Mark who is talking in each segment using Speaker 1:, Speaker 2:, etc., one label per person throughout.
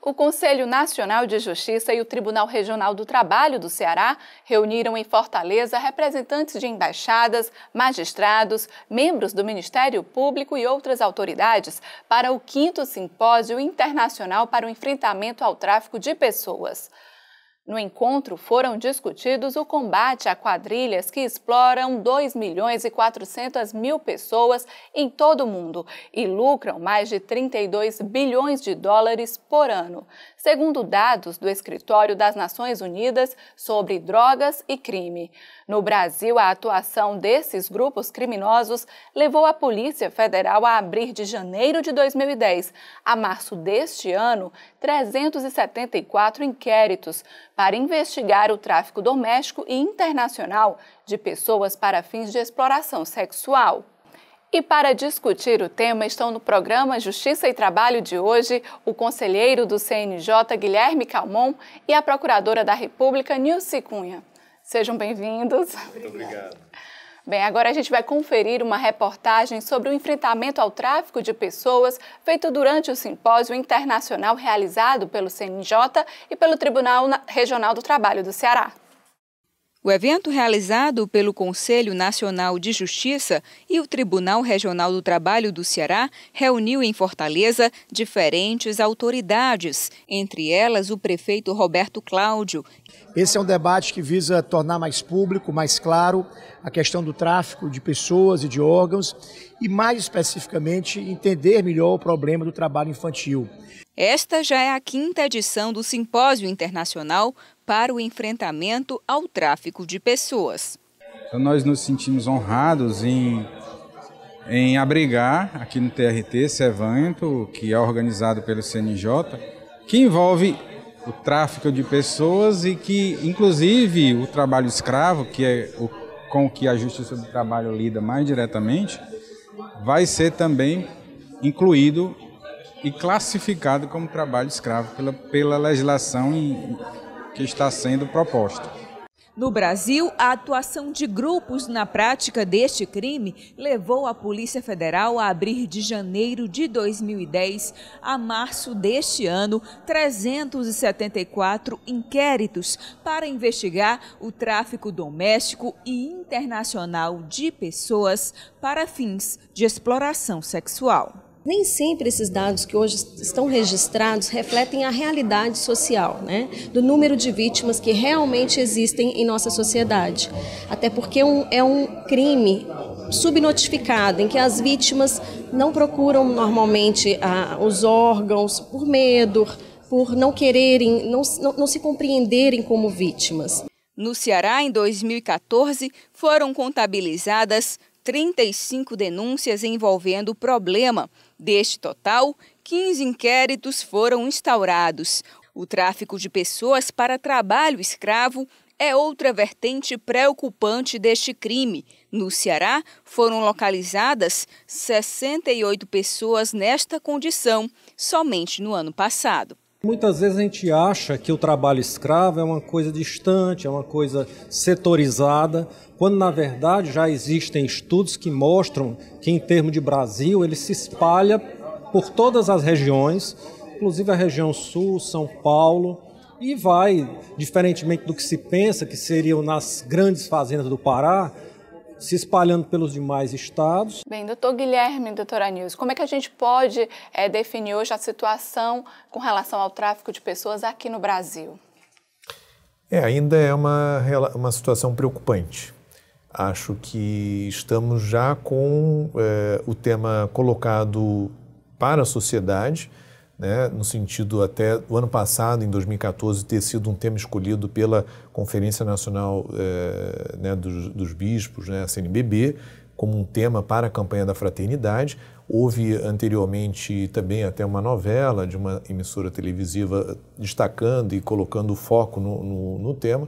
Speaker 1: o Conselho Nacional de Justiça e o Tribunal Regional do Trabalho do Ceará reuniram em Fortaleza representantes de embaixadas, magistrados, membros do Ministério Público e outras autoridades para o 5 Simpósio Internacional para o Enfrentamento ao Tráfico de Pessoas. No encontro foram discutidos o combate a quadrilhas que exploram 2 milhões e 400 mil pessoas em todo o mundo e lucram mais de 32 bilhões de dólares por ano segundo dados do Escritório das Nações Unidas sobre Drogas e Crime. No Brasil, a atuação desses grupos criminosos levou a Polícia Federal a abrir de janeiro de 2010 a março deste ano 374 inquéritos para investigar o tráfico doméstico e internacional de pessoas para fins de exploração sexual. E para discutir o tema, estão no programa Justiça e Trabalho de hoje o conselheiro do CNJ, Guilherme Calmon, e a procuradora da República, Nilce Cunha. Sejam bem-vindos.
Speaker 2: Muito obrigado.
Speaker 1: Bem, agora a gente vai conferir uma reportagem sobre o enfrentamento ao tráfico de pessoas feito durante o simpósio internacional realizado pelo CNJ e pelo Tribunal Regional do Trabalho do Ceará.
Speaker 3: O evento realizado pelo Conselho Nacional de Justiça e o Tribunal Regional do Trabalho do Ceará reuniu em Fortaleza diferentes autoridades, entre elas o prefeito Roberto Cláudio. Esse é um debate que visa tornar mais público, mais claro, a questão do tráfico de pessoas e de órgãos e, mais especificamente, entender melhor o problema
Speaker 2: do trabalho infantil.
Speaker 3: Esta já é a quinta edição do Simpósio Internacional para o enfrentamento ao tráfico de pessoas.
Speaker 2: Então nós nos sentimos honrados em, em abrigar aqui no TRT esse evento, que é organizado pelo CNJ, que envolve o tráfico de pessoas e que, inclusive, o trabalho escravo, que é o, com que a Justiça do Trabalho lida mais diretamente, vai ser também incluído e classificado como trabalho escravo pela, pela legislação que está sendo proposta.
Speaker 3: No Brasil, a atuação de grupos na prática deste crime levou a Polícia Federal a abrir de janeiro de 2010 a março deste ano 374 inquéritos para investigar o tráfico doméstico e internacional de pessoas para fins de exploração sexual. Nem sempre esses dados que hoje estão registrados refletem a realidade social, né? do número de vítimas que realmente existem em nossa sociedade. Até porque um, é um crime subnotificado, em que as vítimas não procuram normalmente ah, os órgãos por medo, por não quererem, não, não, não se compreenderem como vítimas. No Ceará, em 2014, foram contabilizadas 35 denúncias envolvendo o problema Deste total, 15 inquéritos foram instaurados. O tráfico de pessoas para trabalho escravo é outra vertente preocupante deste crime. No Ceará, foram localizadas 68 pessoas nesta condição somente no ano passado.
Speaker 2: Muitas vezes a gente acha que o trabalho escravo é uma coisa distante, é uma coisa setorizada, quando na verdade já existem estudos que mostram que, em termos de Brasil, ele se espalha por todas as regiões, inclusive a região sul, São Paulo, e vai, diferentemente do que se pensa, que seriam nas grandes fazendas do Pará, se espalhando pelos demais estados.
Speaker 1: Bem, doutor Guilherme, doutora Nilce, como é que a gente pode é, definir hoje a situação com relação ao tráfico de pessoas aqui no Brasil?
Speaker 2: É, ainda é uma, uma situação preocupante. Acho que estamos já com é, o tema colocado para a sociedade né, no sentido até o ano passado, em 2014, ter sido um tema escolhido pela Conferência Nacional eh, né, dos, dos, Bispos, né, a CNBB, como um tema para a campanha da fraternidade. Houve anteriormente também até uma novela de uma emissora televisiva destacando e colocando foco no, no, no tema,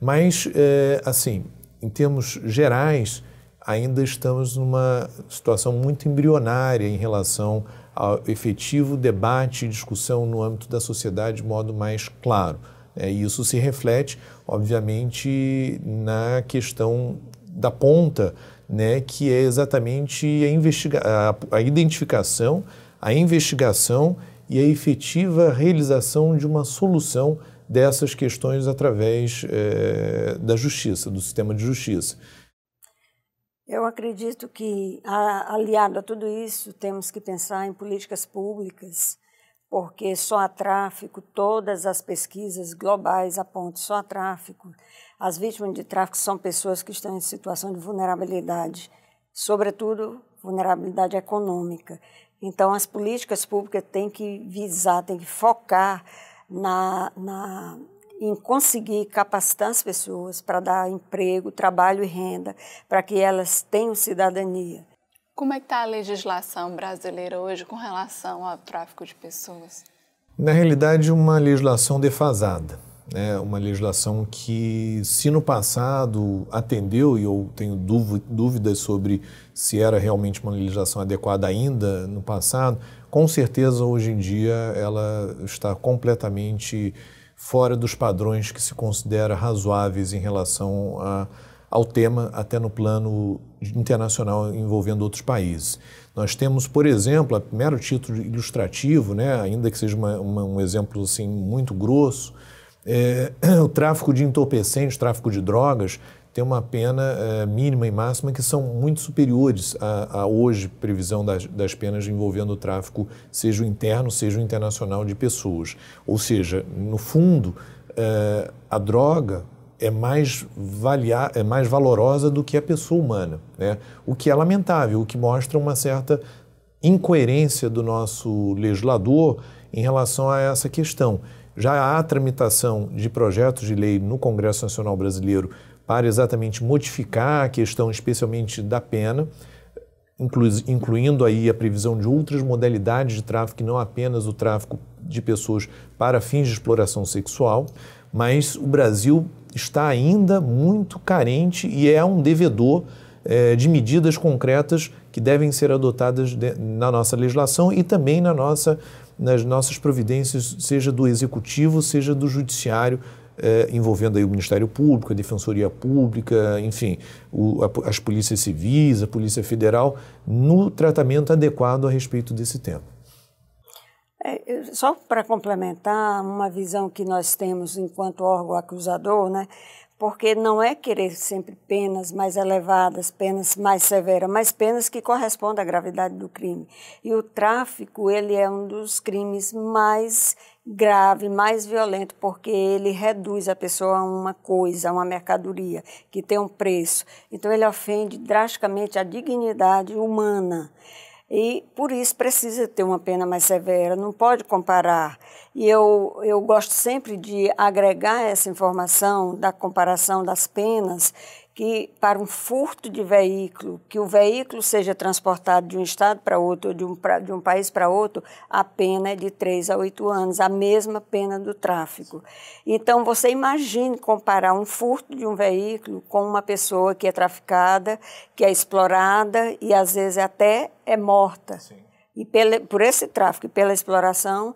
Speaker 2: mas, eh, assim, em termos gerais, ainda estamos numa situação muito embrionária em relação ao efetivo debate e discussão no âmbito da sociedade de modo mais claro. É, isso se reflete, obviamente, na questão da ponta, né, que é exatamente a, investiga a, a identificação, a investigação e a efetiva realização de uma solução dessas questões através é, da justiça, do sistema de justiça.
Speaker 4: Eu acredito que, aliado a tudo isso, temos que pensar em políticas públicas, porque só há tráfico, todas as pesquisas globais apontam só há tráfico. As vítimas de tráfico são pessoas que estão em situação de vulnerabilidade, sobretudo vulnerabilidade econômica. Então, as políticas públicas têm que visar, têm que focar na, na em conseguir capacitar as pessoas para dar emprego, trabalho e renda, para que elas tenham cidadania.
Speaker 1: Como é que está a legislação brasileira hoje com relação ao
Speaker 2: tráfico de pessoas? Na realidade, uma legislação defasada. Né? Uma legislação que, se no passado atendeu, e eu tenho dúvidas sobre se era realmente uma legislação adequada ainda no passado, com certeza hoje em dia ela está completamente fora dos padrões que se considera razoáveis em relação a, ao tema, até no plano internacional envolvendo outros países. Nós temos, por exemplo, a primeiro título ilustrativo, né, ainda que seja uma, uma, um exemplo assim muito grosso, é, o tráfico de entorpecentes, tráfico de drogas, tem uma pena é, mínima e máxima que são muito superiores à, à hoje previsão das, das, penas envolvendo o tráfico, seja o interno, seja o internacional de pessoas. Ou seja, no fundo, é, a droga é mais, valia, é mais valorosa do que a pessoa humana, né? o que é lamentável, o que mostra uma certa incoerência do nosso legislador em relação a essa questão. Já há tramitação de projetos de lei no Congresso Nacional Brasileiro para exatamente modificar a questão, especialmente da pena, inclu incluindo aí a previsão de outras modalidades de tráfico, não apenas o tráfico de pessoas para fins de exploração sexual, mas o Brasil está ainda muito carente e é um devedor eh, de medidas concretas que devem ser adotadas de, na nossa legislação e também na nossa, nas nossas providências, seja do executivo, seja do judiciário, eh, envolvendo aí o Ministério Público, a Defensoria Pública, enfim, o, a, as polícias civis, a Polícia Federal, no tratamento adequado a respeito desse tema.
Speaker 4: É, só para complementar uma visão que nós temos enquanto órgão acusador, né? porque não é querer sempre penas mais elevadas, penas mais severas, mas penas que correspondam à gravidade do crime. E o tráfico, ele é um dos crimes mais grave, mais violento, porque ele reduz a pessoa a uma coisa, a uma mercadoria que tem um preço. Então ele ofende drasticamente a dignidade humana. E por isso precisa ter uma pena mais severa, não pode comparar. E eu, eu gosto sempre de agregar essa informação da comparação das penas que para um furto de veículo, que o veículo seja transportado de um estado para outro, ou de um, pra, de um país para outro, a pena é de 3 a 8 anos, a mesma pena do tráfico. Então, você imagine comparar um furto de um veículo com uma pessoa que é traficada, que é explorada e às vezes até é morta. Sim. E pela, por esse tráfico e pela exploração,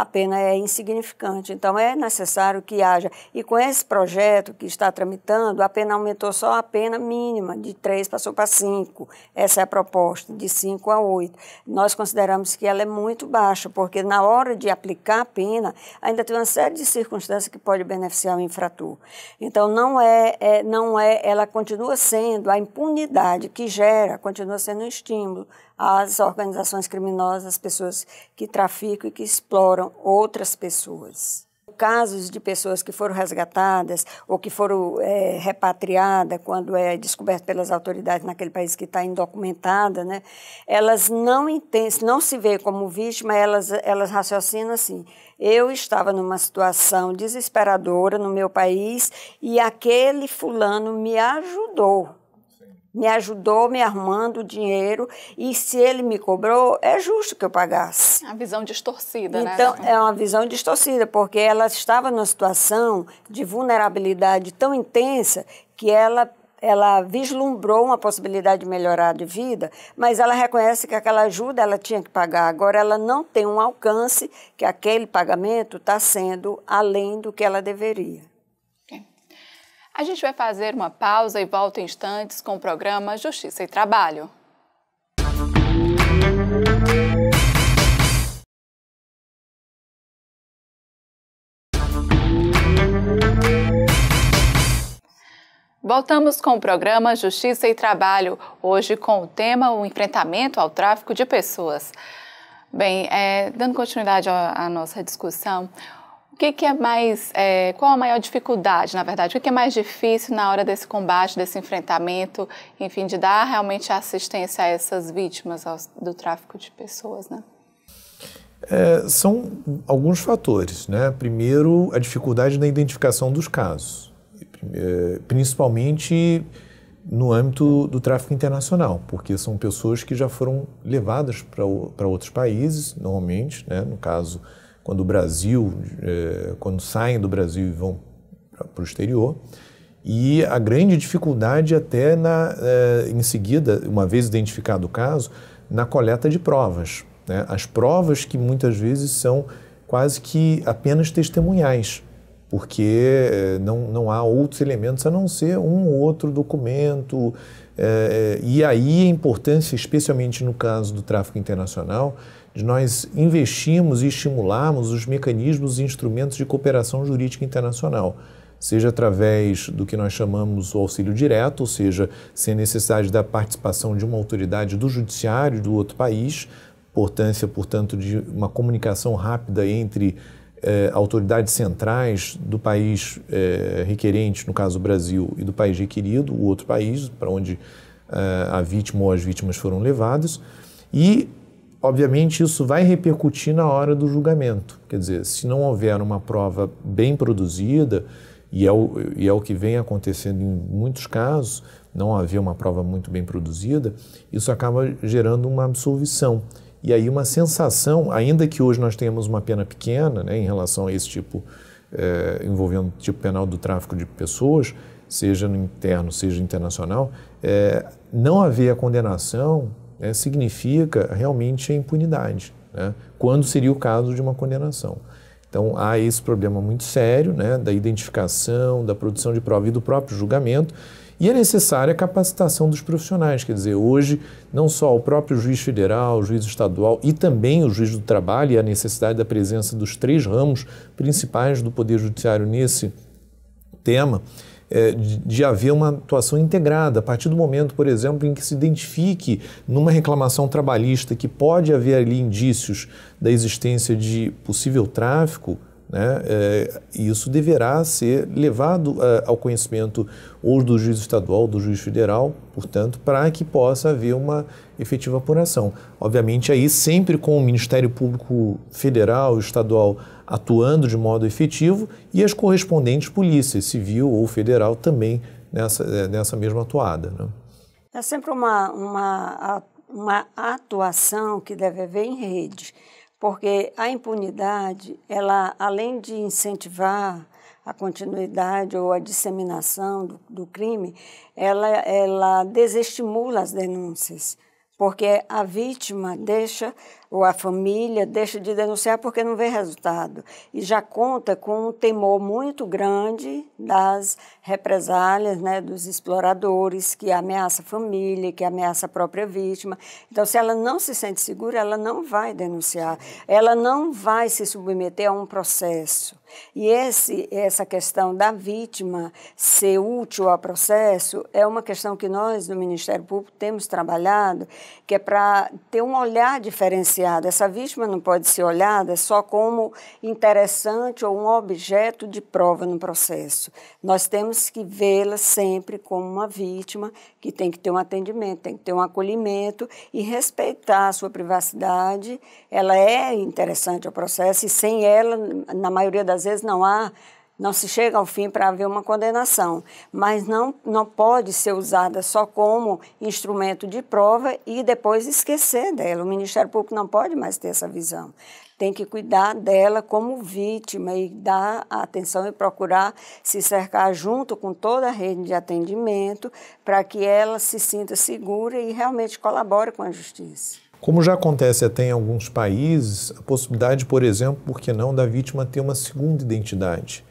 Speaker 4: a pena é insignificante. Então, é necessário que haja. E com esse projeto que está tramitando, a pena aumentou só a pena mínima, de três passou para cinco. Essa é a proposta, de cinco a oito. Nós consideramos que ela é muito baixa, porque na hora de aplicar a pena, ainda tem uma série de circunstâncias que pode beneficiar o infrator. Então, não é, é não é, ela continua sendo, a impunidade que gera, continua sendo um estímulo às organizações criminosas, às pessoas que traficam e que exploram outras pessoas casos de pessoas que foram resgatadas ou que foram é, repatriadas quando é descoberto pelas autoridades naquele país que está indocumentada, né? Elas não entendem, não se vê como vítima, elas, elas raciocinam assim. Eu estava numa situação desesperadora no meu país e aquele fulano me ajudou me ajudou me arrumando o dinheiro e se ele me cobrou, é justo que eu pagasse.
Speaker 1: É A visão distorcida, então, né? Então, é uma
Speaker 4: visão distorcida, porque ela estava numa situação de vulnerabilidade tão intensa que ela ela vislumbrou uma possibilidade de melhorar de vida, mas ela reconhece que aquela ajuda ela tinha que pagar. Agora ela não tem um alcance que aquele pagamento está sendo além do que ela deveria.
Speaker 1: A gente vai fazer uma pausa e volta em instantes com o programa Justiça e Trabalho. Voltamos com o programa Justiça e Trabalho, hoje com o tema o enfrentamento ao tráfico de pessoas. Bem, é, dando continuidade à, à nossa discussão, o que, que, é mais, é, qual a maior dificuldade, na verdade? O que, que, é mais difícil na hora desse combate, desse enfrentamento, enfim, de dar realmente assistência a essas vítimas aos, do tráfico de pessoas, né?
Speaker 2: É, são alguns fatores, né? Primeiro, a dificuldade na identificação dos casos, é, principalmente no âmbito do tráfico internacional, porque são pessoas que já foram levadas para outros países, normalmente, né? No caso quando o Brasil, é, quando saem do Brasil e vão para o exterior. E a grande dificuldade até na, é, em seguida, uma vez identificado o caso, na coleta de provas. Né? As provas que muitas vezes são quase que apenas testemunhais, porque é, não, não há outros elementos a não ser um ou outro documento. e aí a importância, especialmente no caso do tráfico internacional, nós investimos e estimulamos os mecanismos e instrumentos de cooperação jurídica internacional, seja através do que nós chamamos o auxílio direto, ou seja, sem necessidade da participação de uma autoridade do judiciário do outro país, importância, portanto, de uma comunicação rápida entre eh, autoridades centrais do país eh, requerente, no caso o Brasil, e do país requerido, o outro país, para onde eh, a vítima ou as vítimas foram levadas, e obviamente isso vai repercutir na hora do julgamento. Quer dizer, se não houver uma prova bem produzida, e é o, e é o que vem acontecendo em muitos casos, não haver uma prova muito bem produzida, isso acaba gerando uma absolvição. E aí uma sensação, ainda que hoje nós tenhamos uma pena pequena né, em relação a esse tipo, eh, envolvendo o tipo penal do tráfico de pessoas, seja no interno, seja internacional, eh, não haver a condenação né, significa realmente a impunidade, né, quando seria o caso de uma condenação. Então há esse problema muito sério né, da identificação, da produção de prova e do próprio julgamento. E é necessária a capacitação dos profissionais, quer dizer, hoje não só o próprio juiz federal, o juiz estadual e também o juiz do trabalho, e a necessidade da presença dos três ramos principais do Poder Judiciário nesse tema, é, de, de, haver uma atuação integrada, a partir do momento, por exemplo, em que se identifique numa reclamação trabalhista que pode haver ali indícios da existência de possível tráfico, né, é, isso deverá ser levado é, ao conhecimento ou do juiz estadual, ou do juiz federal, portanto, para que possa haver uma efetiva apuração. Obviamente, aí sempre com o Ministério Público Federal, estadual, atuando de modo efetivo e as correspondentes polícias, civil ou federal, também nessa, eh, nessa mesma atuada. Né?
Speaker 4: É sempre uma, uma, uma atuação que deve haver em rede, porque a impunidade, ela além de incentivar a continuidade ou a disseminação do, do crime, ela, ela desestimula as denúncias porque a vítima deixa ou a família deixa de denunciar porque não vê resultado. E já conta com um temor muito grande das represálias né, dos exploradores, que ameaça a família, que ameaça a própria vítima. Então, se ela não se sente segura, ela não vai denunciar, ela não vai se submeter a um processo. E esse, essa questão da vítima ser útil ao processo é uma questão que nós do Ministério Público temos trabalhado, que é para ter um olhar diferenciado apreciada. Ah, Essa vítima não pode ser olhada é só como interessante ou um objeto de prova no processo. Nós temos que vê-la sempre como uma vítima que tem que ter um atendimento, tem que ter um acolhimento e respeitar a sua privacidade. Ela é interessante ao processo e sem ela, na maioria das vezes, não há não se chega ao fim para haver uma condenação, mas não, não pode ser usada só como instrumento de prova e depois esquecer dela. O Ministério Público não pode mais ter essa visão. Tem que cuidar dela como vítima e dar atenção e procurar se cercar junto com toda a rede de atendimento para que ela se sinta segura e realmente colabore com a justiça.
Speaker 2: Como já acontece até em alguns países, a possibilidade, por exemplo, por que não, da vítima ter uma segunda identidade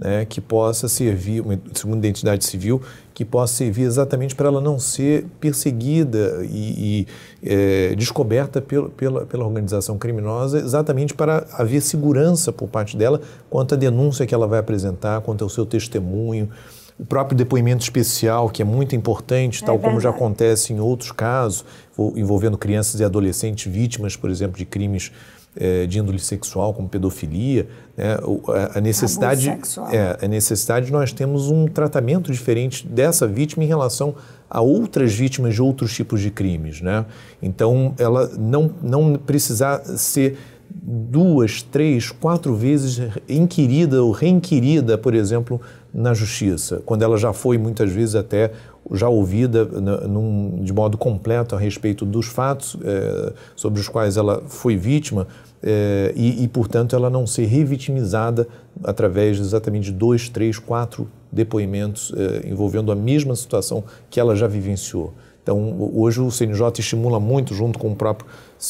Speaker 2: né, que possa servir, uma segunda identidade civil, que possa servir exatamente para ela não ser perseguida e, e é, descoberta pelo, pela, pela organização criminosa, exatamente para haver segurança por parte dela quanto à denúncia que ela vai apresentar, quanto ao seu testemunho o próprio depoimento especial, que é muito importante, é tal verdade. como já acontece em outros casos, envolvendo crianças e adolescentes vítimas, por exemplo, de crimes é, de índole sexual, como pedofilia, né? a necessidade é, a necessidade de nós temos um tratamento diferente dessa vítima em relação a outras vítimas de outros tipos de crimes, né? Então ela não não precisar ser duas, três, quatro vezes inquirida ou reinquirida, por exemplo, na justiça, quando ela já foi muitas vezes até já ouvida num, de modo completo a respeito dos fatos é, sobre os quais ela foi vítima é, e, e, portanto, ela não ser revitimizada através de exatamente dois, três, quatro depoimentos é, envolvendo a mesma situação que ela já vivenciou. Então, hoje o CNJ estimula muito, junto com o próprio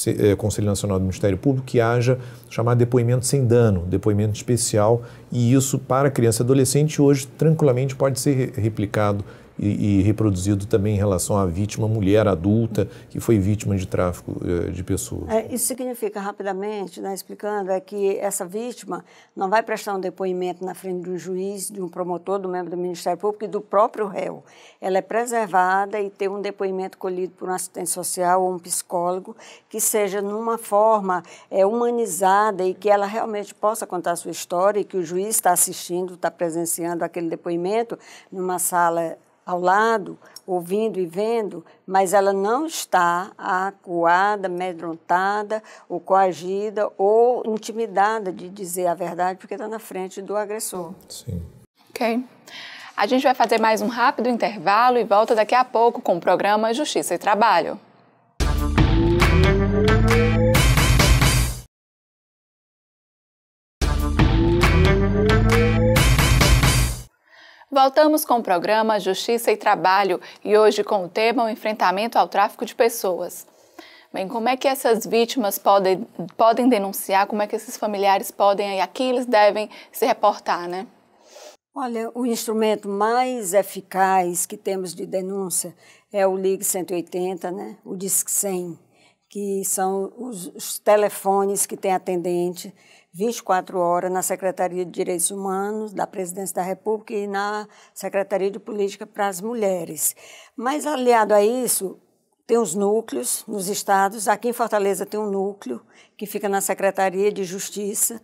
Speaker 2: eh, Conselho Nacional do Ministério Público, que haja chamado depoimento sem dano, depoimento especial, e isso para criança e adolescente hoje tranquilamente pode ser replicado e, e reproduzido também em relação à vítima mulher adulta que foi vítima de tráfico eh, de pessoas.
Speaker 4: É, isso significa, rapidamente, né, explicando, é que essa vítima não vai prestar um depoimento na frente de um juiz, de um promotor, do membro do Ministério Público e do próprio réu. Ela é preservada e tem um depoimento colhido por um assistente social ou um psicólogo que seja numa forma é, humanizada e que ela realmente possa contar a sua história e que o juiz está assistindo, está presenciando aquele depoimento numa sala ao lado, ouvindo e vendo, mas ela não está acuada, amedrontada ou coagida ou intimidada de dizer a verdade porque está na frente do agressor. Sim.
Speaker 1: Ok. A gente vai fazer mais um rápido intervalo e volta daqui a pouco com o programa Justiça e Trabalho. Voltamos com o programa Justiça e Trabalho e hoje com o tema o enfrentamento ao tráfico de pessoas. Bem, como é que essas vítimas podem, podem denunciar, como é que esses familiares podem, e aqui eles devem se reportar, né?
Speaker 4: Olha, o instrumento mais eficaz que temos de denúncia é o Ligue 180, né? o Disque 100, que são os, os telefones que tem atendente, 24 horas na Secretaria de Direitos Humanos da Presidência da República e na Secretaria de Política para as Mulheres. Mas, aliado a isso, tem os núcleos nos estados. Aqui em Fortaleza tem um núcleo que fica na Secretaria de Justiça.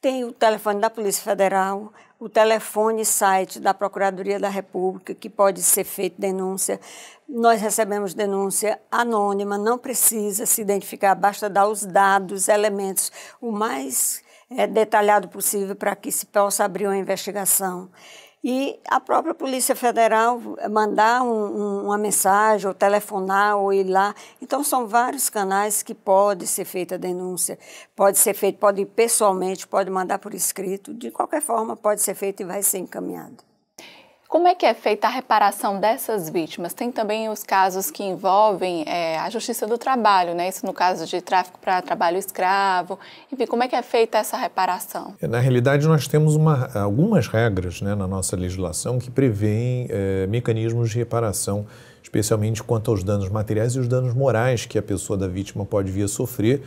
Speaker 4: Tem o telefone da Polícia Federal, o telefone site da Procuradoria da República, que pode ser feita denúncia. Nós recebemos denúncia anônima, não precisa se identificar, basta dar os dados, elementos. O mais é, detalhado possível para que se possa abrir uma investigação. E a própria Polícia Federal mandar um, um, uma mensagem, ou telefonar, ou ir lá. Então, são vários canais que pode ser feita a denúncia. Pode ser feito, pode ir pessoalmente, pode mandar por escrito. De qualquer forma, pode ser feita e vai ser encaminhado.
Speaker 1: Como é que é feita a reparação dessas vítimas? Tem também os casos que envolvem é, a justiça do trabalho, né? Isso no caso de tráfico para trabalho escravo. Enfim, como é que é feita essa reparação?
Speaker 2: É, na realidade, nós temos uma, algumas regras né, na nossa legislação que prevêem é, mecanismos de reparação, especialmente quanto aos danos materiais e os danos morais que a pessoa da vítima pode vir a sofrer.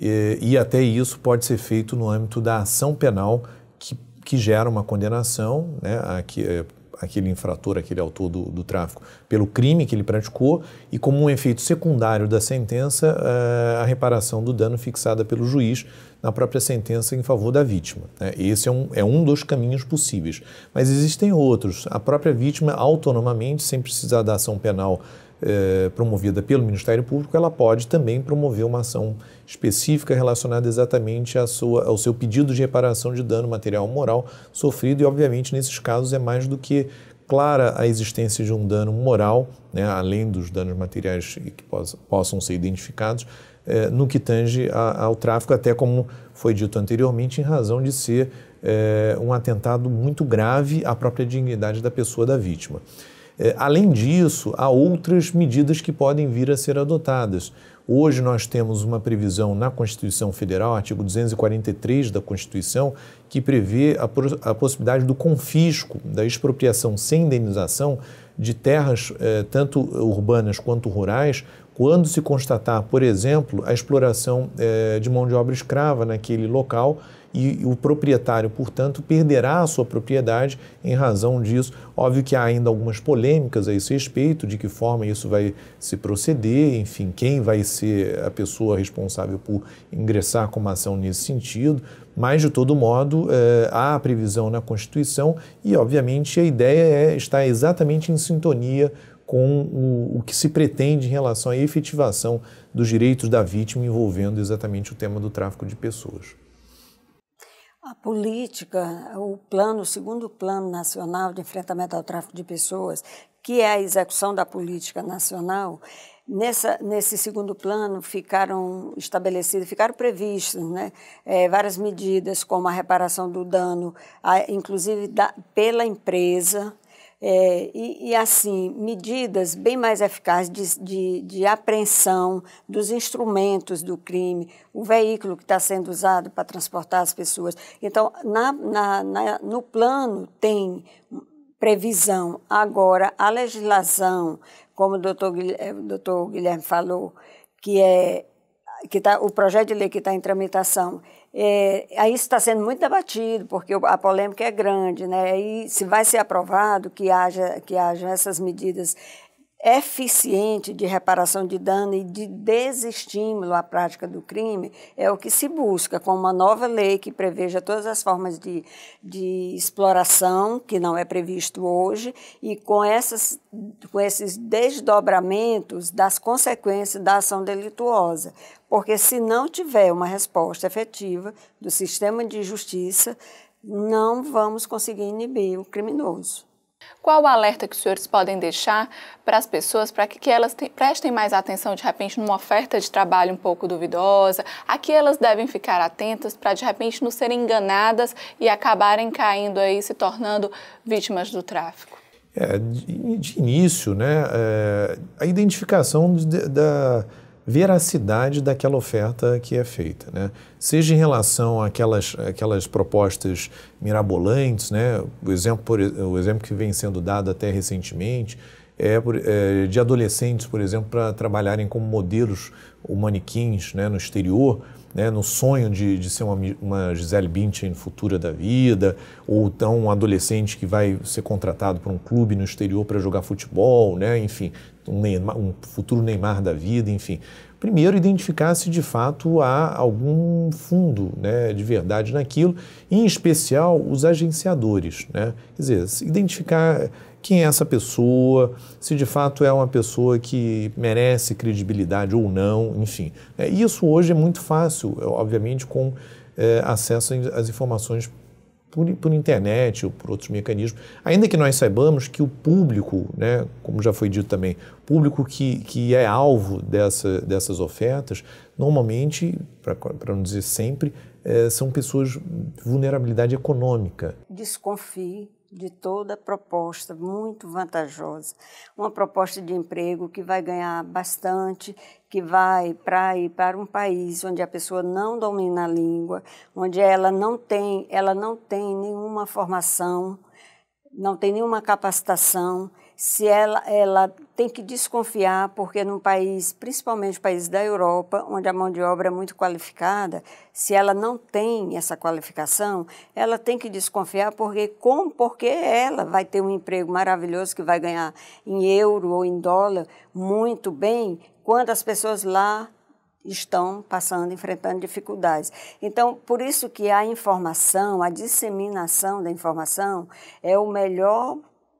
Speaker 2: E, e até isso pode ser feito no âmbito da ação penal que, que gera uma condenação, né, a, que, é, aquele infrator, aquele autor do, do tráfico, pelo crime que ele praticou e, como um efeito secundário da sentença, eh, a reparação do dano fixada pelo juiz na própria sentença em favor da vítima. Né? Esse é um, é um dos caminhos possíveis. Mas existem outros. A própria vítima, autonomamente, sem precisar da ação penal eh, promovida pelo Ministério Público, ela pode também promover uma ação específica relacionada exatamente à sua, ao seu pedido de reparação de dano material ou moral sofrido, e obviamente nesses casos é mais do que clara a existência de um dano moral, né, além dos danos materiais que possam ser identificados, eh, no que tange a, ao tráfico, até como foi dito anteriormente, em razão de ser eh, um atentado muito grave à própria dignidade da pessoa da vítima. É, além disso, há outras medidas que podem vir a ser adotadas. Hoje nós temos uma previsão na Constituição Federal, artigo 243 da Constituição, que prevê a, a possibilidade do confisco, da expropriação sem indenização de terras, eh, tanto urbanas quanto rurais, quando se constatar, por exemplo, a exploração eh, de mão de obra escrava naquele local e o proprietário, portanto, perderá a sua propriedade em razão disso. Óbvio que há ainda algumas polêmicas a esse respeito, de que forma isso vai se proceder, enfim, quem vai ser a pessoa responsável por ingressar com uma ação nesse sentido, mas, de todo modo, eh, há a previsão na Constituição e, obviamente, a ideia é estar exatamente em sintonia com o, o, que se pretende em relação à efetivação dos direitos da vítima envolvendo exatamente o tema do tráfico de pessoas.
Speaker 4: A política, o plano, o segundo plano nacional de enfrentamento ao tráfico de pessoas, que é a execução da política nacional, Nessa, nesse segundo plano ficaram estabelecidas, ficaram previstas né, é, várias medidas, como a reparação do dano, a, inclusive da, pela empresa, é, e, e, assim, medidas bem mais eficazes de, de, de, apreensão dos instrumentos do crime, o veículo que está sendo usado para transportar as pessoas. Então, na, na, na, no plano tem previsão. Agora, a legislação, como o doutor Guilherme, é, doutor Guilherme falou, que é que tá, o projeto de lei que está em tramitação, é, aí está sendo muito debatido, porque a polêmica é grande, né? E se vai ser aprovado que haja, que haja essas medidas eficientes de reparação de dano e de desestímulo à prática do crime, é o que se busca com uma nova lei que preveja todas as formas de, de exploração, que não é previsto hoje, e com, essas, com esses desdobramentos das consequências da ação delituosa porque se não tiver uma resposta efetiva do sistema de justiça, não vamos conseguir inibir o criminoso. Qual o alerta que os senhores
Speaker 1: podem deixar
Speaker 4: para as pessoas para que, que elas te, prestem
Speaker 1: mais atenção de repente numa oferta de trabalho um pouco duvidosa? A que elas devem ficar atentas para de repente não serem enganadas e acabarem caindo aí, se tornando vítimas do tráfico?
Speaker 2: É, de, de, início, né, é, a identificação de, da, veracidade daquela oferta que é feita, né? seja em relação àquelas, aquelas propostas mirabolantes, né? o, exemplo, por, o exemplo que vem sendo dado até recentemente é, por, é de adolescentes, por exemplo, para trabalharem como modelos ou manequins né? no exterior, né? no sonho de, de ser uma, uma Gisele Bündchen futura da vida, ou então um adolescente que vai ser contratado por um clube no exterior para jogar futebol, né? enfim, um, Neymar, um futuro Neymar da vida, enfim. Primeiro, identificar se de fato há algum fundo né, de verdade naquilo, em especial os agenciadores. Né? Quer dizer, se identificar quem é essa pessoa, se de fato é uma pessoa que merece credibilidade ou não, enfim. É, isso hoje é muito fácil, obviamente, com é, acesso às informações por, por, internet ou por outros mecanismos, ainda que nós saibamos que o público, né, como já foi dito também, público que, que é alvo dessa, dessas ofertas, normalmente, para não dizer sempre, é, são pessoas de vulnerabilidade econômica.
Speaker 4: Desconfie de toda proposta muito vantajosa. Uma proposta de emprego que vai ganhar bastante, que vai para ir para um país onde a pessoa não domina a língua, onde ela não tem, ela não tem nenhuma formação, não tem nenhuma capacitação se ela, ela tem que desconfiar, porque num país, principalmente países país da Europa, onde a mão de obra é muito qualificada, se ela não tem essa qualificação, ela tem que desconfiar, porque como porque ela vai ter um emprego maravilhoso que vai ganhar em euro ou em dólar muito bem, quando as pessoas lá estão passando, enfrentando dificuldades. Então, por isso que a informação, a disseminação da informação é o melhor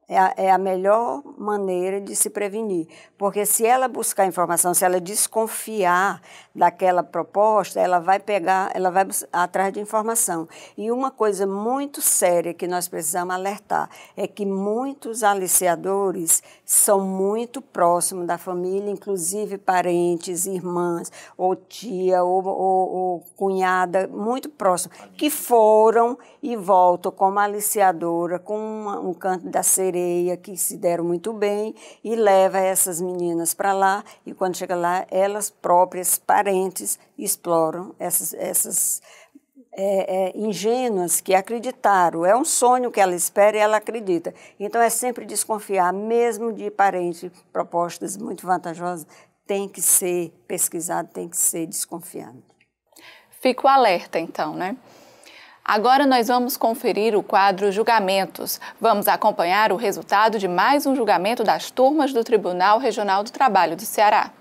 Speaker 4: é a, é a, melhor maneira de se prevenir. Porque se ela buscar informação, se ela desconfiar daquela proposta, ela vai pegar, ela vai atrás de informação. E uma coisa muito séria que nós precisamos alertar é que muitos aliciadores são muito próximos da família, inclusive parentes, irmãs, ou tia, ou, ou, ou cunhada, muito próximo, que foram e voltam como aliciadora, com uma, um canto da cera Sereia, que se deram muito bem, e leva essas meninas para lá, e quando chega lá, elas próprias, parentes, exploram essas, essas é, é, ingênuas que acreditaram. É um sonho que ela espera e ela acredita. Então é sempre desconfiar, mesmo de parente, propostas muito vantajosas, tem que ser pesquisado, tem que ser desconfiado. Fico alerta,
Speaker 1: então, né? Agora nós vamos conferir o quadro Julgamentos. Vamos acompanhar o resultado de mais um julgamento das turmas do Tribunal Regional do Trabalho do Ceará.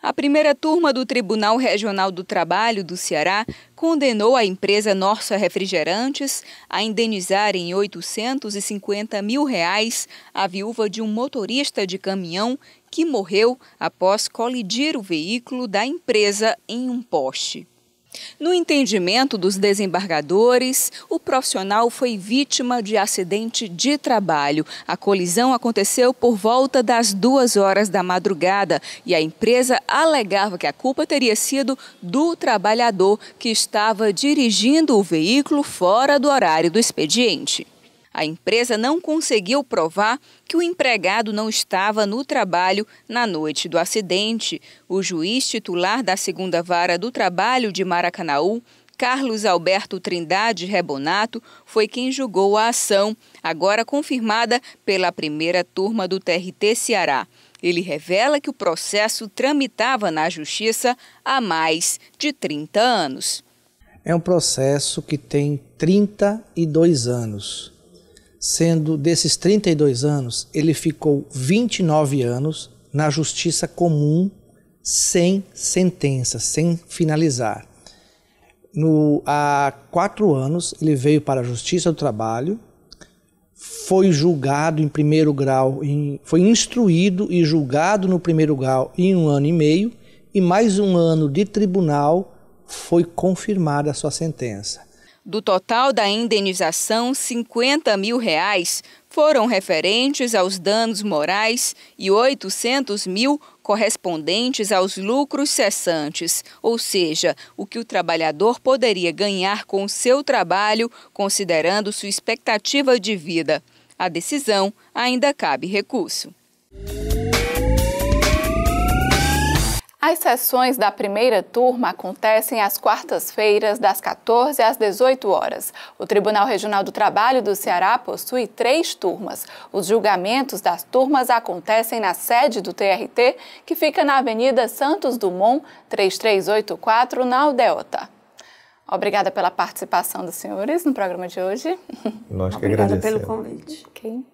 Speaker 3: A primeira turma do Tribunal Regional do Trabalho do Ceará condenou a empresa Norsa Refrigerantes a indenizar em 850 mil reais a viúva de um motorista de caminhão que morreu após colidir o veículo da empresa em um poste. No entendimento dos desembargadores, o profissional foi vítima de acidente de trabalho. A colisão aconteceu por volta das duas horas da madrugada e a empresa alegava que a culpa teria sido do trabalhador que estava dirigindo o veículo fora do horário do expediente. A empresa não conseguiu provar que o empregado não estava no trabalho na noite do acidente. O juiz titular da segunda vara do trabalho de Maracanaú, Carlos Alberto Trindade Rebonato foi quem julgou a ação, agora confirmada pela primeira turma do TRT Ceará. Ele revela que o processo tramitava na Justiça há mais de 30 anos.
Speaker 2: É um processo que tem 32 anos sendo desses 32 anos, ele ficou 29 anos na justiça comum sem sentença, sem finalizar. No, há quatro anos, ele veio para a Justiça do Trabalho, foi julgado em primeiro grau, em, foi instruído e julgado no primeiro grau em um ano e meio, e mais um ano de tribunal foi confirmada a sua sentença.
Speaker 3: Do total da indenização, 50 mil reais foram referentes aos danos morais e 800 mil correspondentes aos lucros cessantes, ou seja, o que o trabalhador poderia ganhar com seu trabalho, considerando sua expectativa de vida. A decisão ainda cabe recurso. As sessões da
Speaker 1: primeira turma acontecem às quartas-feiras, das 14 às 18 horas. O Tribunal Regional do Trabalho do Ceará possui três turmas. Os julgamentos das turmas acontecem na sede do TRT, que fica na Avenida Santos Dumont, 3384, na Aldeota. Obrigada pela participação dos senhores no programa de hoje.
Speaker 3: Nós que Obrigada agradecemos.
Speaker 1: pelo convite. Okay.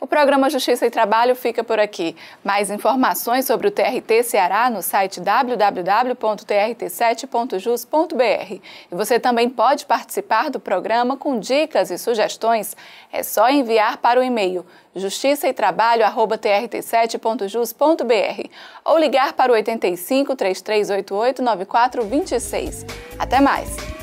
Speaker 1: O programa Justiça e Trabalho fica por aqui. Mais informações sobre o TRT Ceará no site www.trt7.jus.br. E você também pode participar do programa com dicas e sugestões. É só enviar para o e-mail trabalhotrt 7jusbr ou ligar para o 85 3388 9426. Até mais.